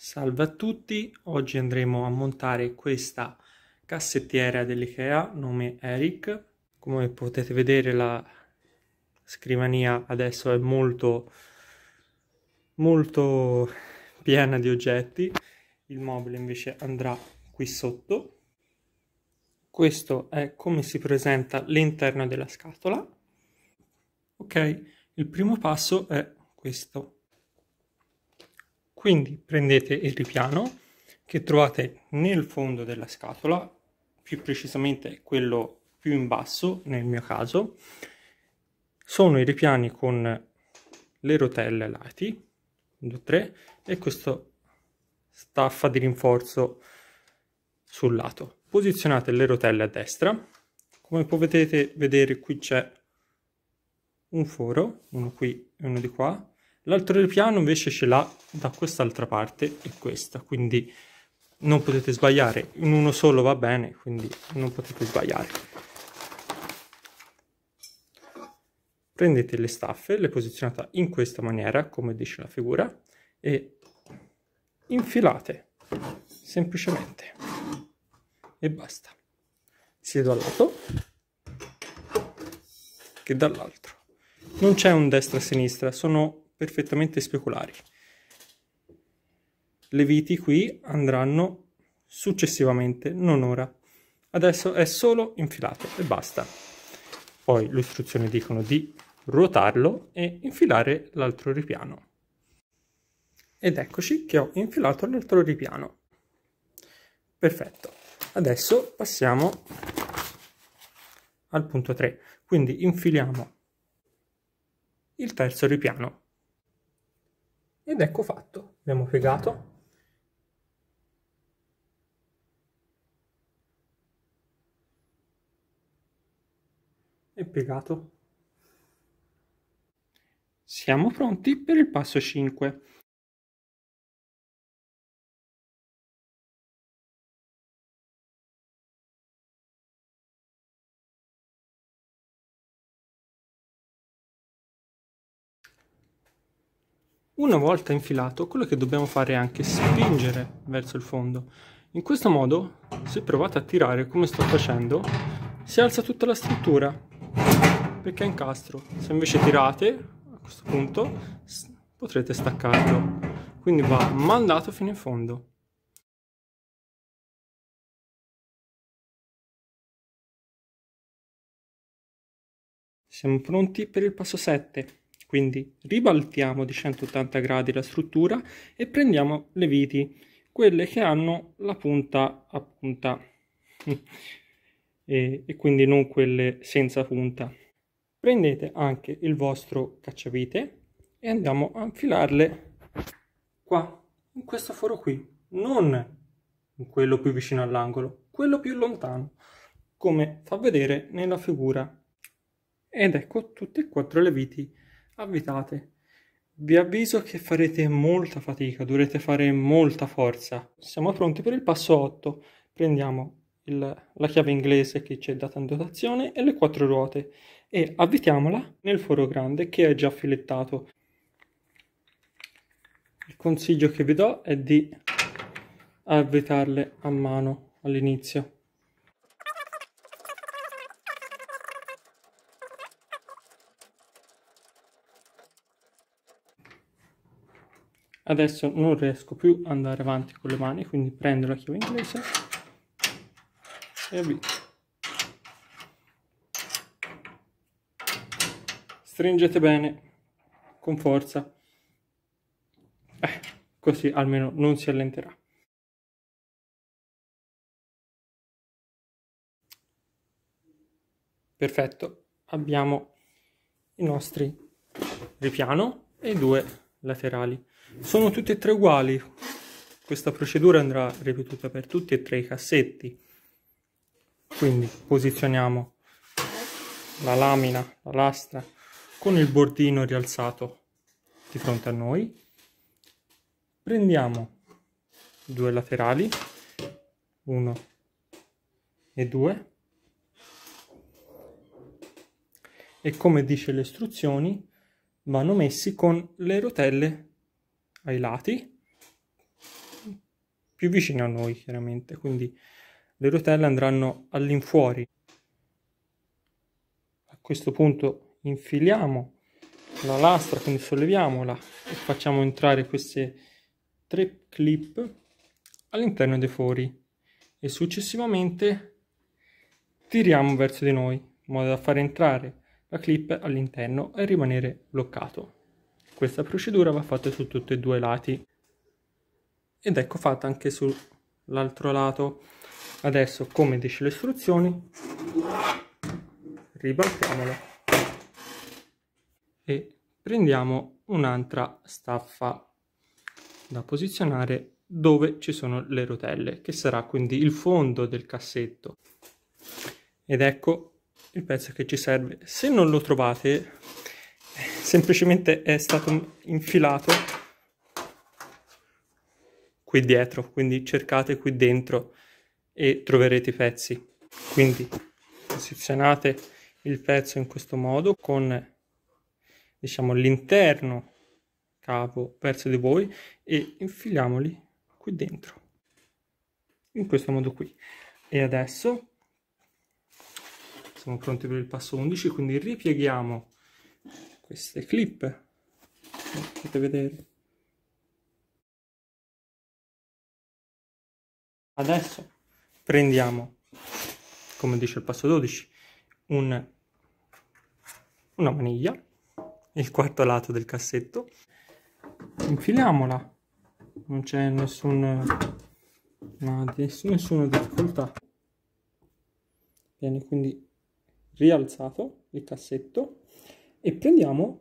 Salve a tutti, oggi andremo a montare questa cassettiera dell'IKEA, nome Eric. Come potete vedere la scrivania adesso è molto, molto piena di oggetti, il mobile invece andrà qui sotto. Questo è come si presenta l'interno della scatola. Ok, il primo passo è questo. Quindi prendete il ripiano che trovate nel fondo della scatola, più precisamente quello più in basso nel mio caso. Sono i ripiani con le rotelle ai lati, 2, 3, e questa staffa di rinforzo sul lato. Posizionate le rotelle a destra, come potete vedere qui c'è un foro, uno qui e uno di qua, L'altro piano invece ce l'ha da quest'altra parte e questa, quindi non potete sbagliare, in uno solo va bene, quindi non potete sbagliare. Prendete le staffe, le posizionate in questa maniera, come dice la figura, e infilate, semplicemente, e basta. Sia da un lato che dall'altro. Non c'è un destra-sinistra, sono perfettamente speculari. Le viti qui andranno successivamente, non ora. Adesso è solo infilato e basta. Poi le istruzioni dicono di ruotarlo e infilare l'altro ripiano. Ed eccoci che ho infilato l'altro ripiano. Perfetto. Adesso passiamo al punto 3. Quindi infiliamo il terzo ripiano ed ecco fatto abbiamo piegato e piegato siamo pronti per il passo 5 Una volta infilato, quello che dobbiamo fare è anche spingere verso il fondo. In questo modo, se provate a tirare come sto facendo, si alza tutta la struttura, perché è incastro. Se invece tirate, a questo punto, potrete staccarlo. Quindi va mandato fino in fondo. Siamo pronti per il passo 7. Quindi ribaltiamo di 180 gradi la struttura e prendiamo le viti, quelle che hanno la punta a punta e, e quindi non quelle senza punta. Prendete anche il vostro cacciavite e andiamo a infilarle qua, in questo foro qui, non in quello più vicino all'angolo, quello più lontano, come fa vedere nella figura. Ed ecco tutte e quattro le viti avvitate. Vi avviso che farete molta fatica, dovrete fare molta forza. Siamo pronti per il passo 8. Prendiamo il, la chiave inglese che ci è data in dotazione e le quattro ruote e avvitiamola nel foro grande che è già filettato. Il consiglio che vi do è di avvitarle a mano all'inizio. adesso non riesco più ad andare avanti con le mani quindi prendo la chiave inglese e avvio stringete bene con forza eh, così almeno non si allenterà perfetto abbiamo i nostri ripiano e due laterali sono tutti e tre uguali. Questa procedura andrà ripetuta per tutti e tre i cassetti. Quindi posizioniamo la lamina, la lastra, con il bordino rialzato di fronte a noi. Prendiamo due laterali, uno e due, e come dice le istruzioni vanno messi con le rotelle ai lati più vicino a noi chiaramente quindi le rotelle andranno all'infuori a questo punto infiliamo la lastra quindi solleviamola e facciamo entrare queste tre clip all'interno dei fori e successivamente tiriamo verso di noi in modo da far entrare la clip all'interno e rimanere bloccato questa procedura va fatta su tutti e due i lati ed ecco fatta anche sull'altro lato. Adesso, come dice le istruzioni, ribaltiamolo e prendiamo un'altra staffa da posizionare dove ci sono le rotelle, che sarà quindi il fondo del cassetto. Ed ecco il pezzo che ci serve. Se non lo trovate, semplicemente è stato infilato qui dietro, quindi cercate qui dentro e troverete i pezzi. Quindi posizionate il pezzo in questo modo con diciamo l'interno capo verso di voi e infiliamoli qui dentro in questo modo qui e adesso siamo pronti per il passo 11 quindi ripieghiamo queste clip potete vedere adesso prendiamo come dice il passo 12 un, una maniglia il quarto lato del cassetto infiliamola non c'è nessun no, nessuna difficoltà viene quindi rialzato il cassetto e prendiamo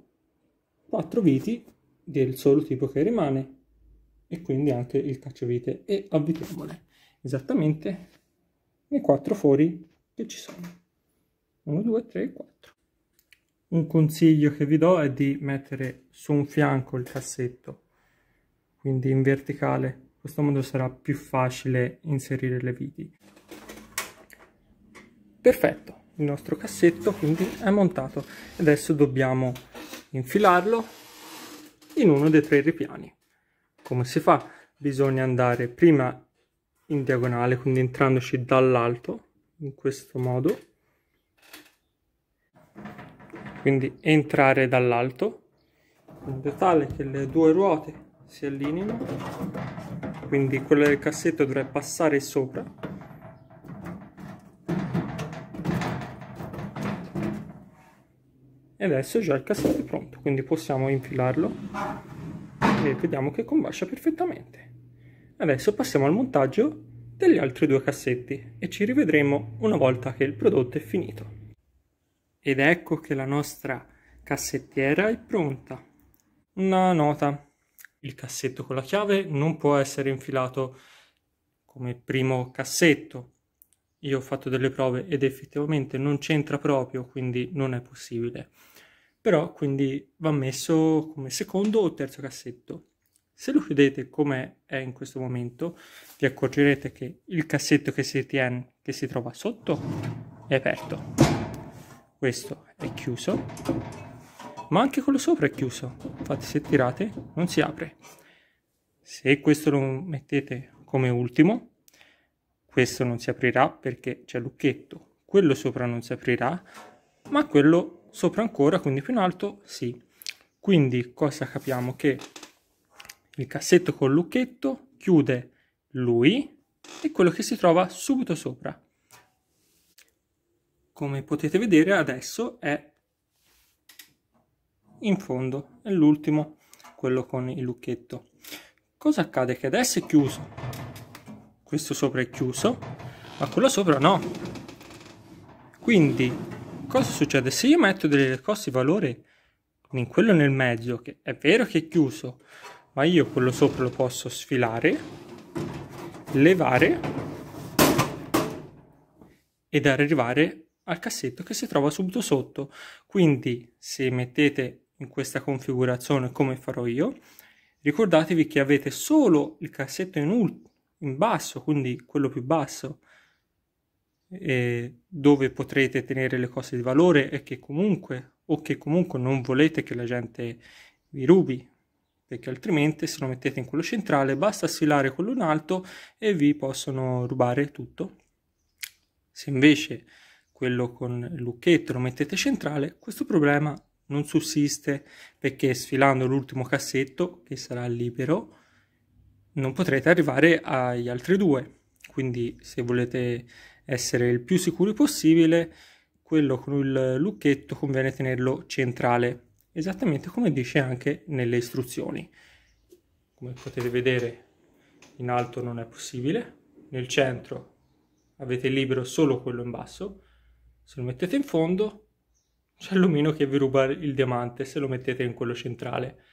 4 viti del solo tipo che rimane e quindi anche il cacciavite e avvitiamole esattamente nei quattro fori che ci sono 1, 2, 3, 4 un consiglio che vi do è di mettere su un fianco il cassetto quindi in verticale in questo modo sarà più facile inserire le viti perfetto il nostro cassetto quindi è montato adesso dobbiamo infilarlo in uno dei tre ripiani come si fa bisogna andare prima in diagonale quindi entrandoci dall'alto in questo modo quindi entrare dall'alto in modo tale che le due ruote si allineino quindi quello del cassetto dovrà passare sopra adesso già il cassetto è pronto quindi possiamo infilarlo e vediamo che combacia perfettamente adesso passiamo al montaggio degli altri due cassetti e ci rivedremo una volta che il prodotto è finito ed ecco che la nostra cassettiera è pronta una nota il cassetto con la chiave non può essere infilato come primo cassetto io ho fatto delle prove ed effettivamente non c'entra proprio, quindi non è possibile però quindi va messo come secondo o terzo cassetto. Se lo chiudete come è in questo momento, vi accorgerete che il cassetto che si, tiene, che si trova sotto è aperto. Questo è chiuso, ma anche quello sopra è chiuso. Infatti se tirate non si apre. Se questo lo mettete come ultimo, questo non si aprirà perché c'è l'ucchetto. Quello sopra non si aprirà, ma quello sopra ancora, quindi più in alto, sì. Quindi cosa capiamo? Che il cassetto col lucchetto chiude lui e quello che si trova subito sopra. Come potete vedere adesso è in fondo, è l'ultimo, quello con il lucchetto. Cosa accade? Che adesso è chiuso, questo sopra è chiuso, ma quello sopra no. Quindi cosa succede? Se io metto delle cose valore in quello nel mezzo, che è vero che è chiuso, ma io quello sopra lo posso sfilare, levare ed arrivare al cassetto che si trova subito sotto. Quindi se mettete in questa configurazione come farò io, ricordatevi che avete solo il cassetto in, in basso, quindi quello più basso, eh, dove potrete tenere le cose di valore e che comunque o che comunque non volete che la gente vi rubi perché altrimenti se lo mettete in quello centrale basta sfilare quello in alto e vi possono rubare tutto se invece quello con il lucchetto lo mettete centrale questo problema non sussiste perché sfilando l'ultimo cassetto che sarà libero non potrete arrivare agli altri due quindi se volete essere il più sicuri possibile, quello con il lucchetto conviene tenerlo centrale, esattamente come dice anche nelle istruzioni. Come potete vedere in alto non è possibile, nel centro avete libero solo quello in basso, se lo mettete in fondo c'è l'omino che vi ruba il diamante se lo mettete in quello centrale.